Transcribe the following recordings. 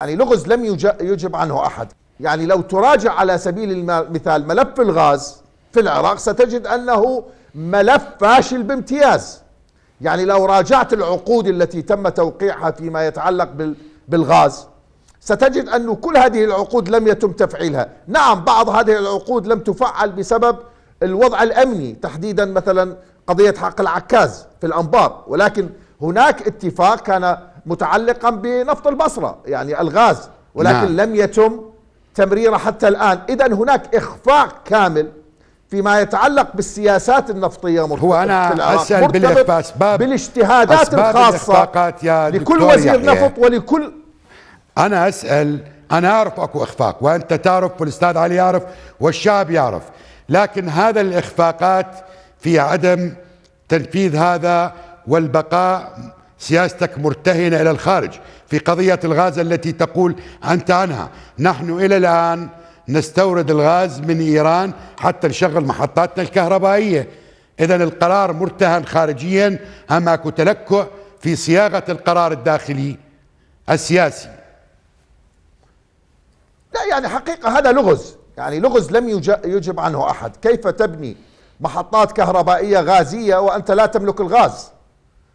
يعني لغز لم يجب عنه أحد يعني لو تراجع على سبيل المثال ملف الغاز في العراق ستجد أنه ملف فاشل بامتياز يعني لو راجعت العقود التي تم توقيعها فيما يتعلق بالغاز ستجد أن كل هذه العقود لم يتم تفعيلها نعم بعض هذه العقود لم تفعل بسبب الوضع الأمني تحديدا مثلا قضية حق العكاز في الأنبار ولكن هناك اتفاق كان متعلقا بنفط البصرة يعني الغاز ولكن نعم. لم يتم تمريره حتى الآن إذا هناك إخفاق كامل فيما يتعلق بالسياسات النفطيه هو انا اسال بالإخفاق بالاجتهادات الخاصه يا لكل وزير نفط ولكل انا اسال انا اعرف اكو اخفاق وانت تعرف والاستاذ علي يعرف والشعب يعرف لكن هذا الاخفاقات في عدم تنفيذ هذا والبقاء سياستك مرتهنة إلى الخارج في قضية الغاز التي تقول أنت عنها نحن إلى الآن نستورد الغاز من إيران حتى نشغل محطاتنا الكهربائية إذا القرار مرتهن خارجيا هماك تلكع في صياغة القرار الداخلي السياسي لا يعني حقيقة هذا لغز يعني لغز لم يجب عنه أحد كيف تبني محطات كهربائية غازية وأنت لا تملك الغاز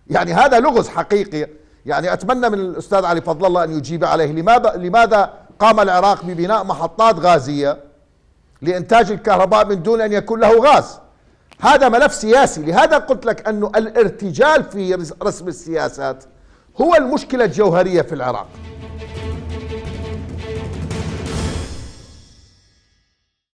يعني هذا لغز حقيقي يعني أتمنى من الأستاذ علي فضل الله أن يجيب عليه لماذا, لماذا قام العراق ببناء محطات غازية لإنتاج الكهرباء من دون أن يكون له غاز هذا ملف سياسي لهذا قلت لك أنه الارتجال في رسم السياسات هو المشكلة الجوهرية في العراق